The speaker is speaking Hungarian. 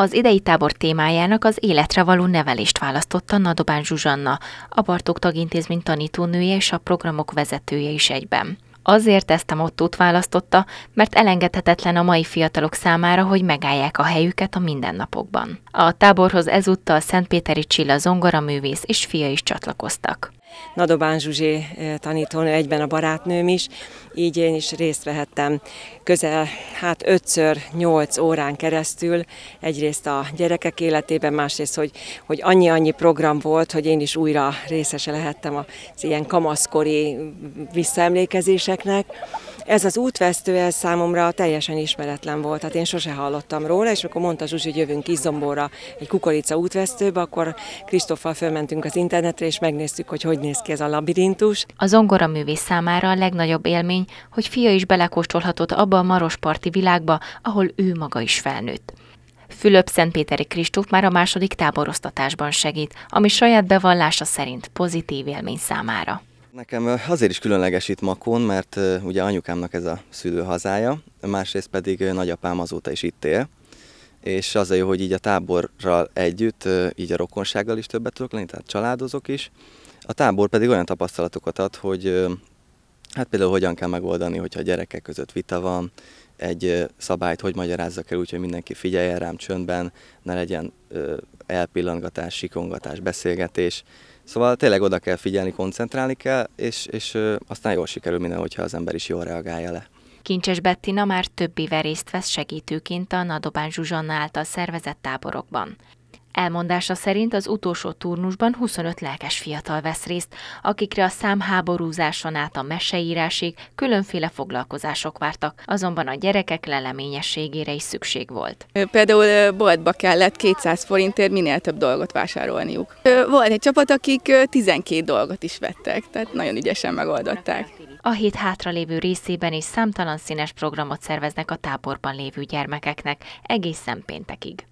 Az idei tábor témájának az életre való nevelést választotta Nadobán Zsuzsanna, a Bartók tagintézmény tanítónője és a programok vezetője is egyben. Azért ezt a mottót választotta, mert elengedhetetlen a mai fiatalok számára, hogy megállják a helyüket a mindennapokban. A táborhoz ezúttal Szentpéteri Csilla zongoraművész és fia is csatlakoztak. Nadobán Zsuzsi eh, tanítónő, egyben a barátnőm is, így én is részt vehettem közel hát 5-8 órán keresztül, egyrészt a gyerekek életében, másrészt, hogy, hogy annyi-annyi program volt, hogy én is újra részese lehettem az ilyen kamaszkori visszaemlékezéseknek. Ez az útvesztő, ez számomra teljesen ismeretlen volt, hát én sose hallottam róla, és akkor mondta Zsuzsi, hogy jövünk Izomborra egy kukorica útvesztőbe, akkor Kristoffal fölmentünk az internetre, és megnéztük, hogy hogy hogy néz ki ez a labirintus. A zongora művész számára a legnagyobb élmény, hogy fia is belekóstolhatott abba a marosparti világba, ahol ő maga is felnőtt. Fülöp Szentpéteri Kristóf már a második táborosztatásban segít, ami saját bevallása szerint pozitív élmény számára. Nekem azért is különleges itt Makón, mert ugye anyukámnak ez a szülőhazája, másrészt pedig nagyapám azóta is itt él, és az a jó, hogy így a táborral együtt, így a rokonsággal is többet tudok lenni, tehát családozok is, a tábor pedig olyan tapasztalatokat ad, hogy hát például hogyan kell megoldani, hogyha a gyerekek között vita van, egy szabályt hogy magyarázzak el úgy, hogy mindenki figyeljen rám csöndben, ne legyen elpillangatás, sikongatás, beszélgetés. Szóval tényleg oda kell figyelni, koncentrálni kell, és, és aztán jól sikerül minden, hogyha az ember is jól reagálja le. Kincses Bettina már többi éve részt vesz segítőként a Nadobán Zsuzsanna által szervezett táborokban. Elmondása szerint az utolsó turnusban 25 lelkes fiatal vesz részt, akikre a számháborúzáson át a meseírásig különféle foglalkozások vártak, azonban a gyerekek leleményességére is szükség volt. Például boltba kellett 200 forintért minél több dolgot vásárolniuk. Volt egy csapat, akik 12 dolgot is vettek, tehát nagyon ügyesen megoldották. A hét hátralévő részében is számtalan színes programot szerveznek a táborban lévő gyermekeknek egészen péntekig.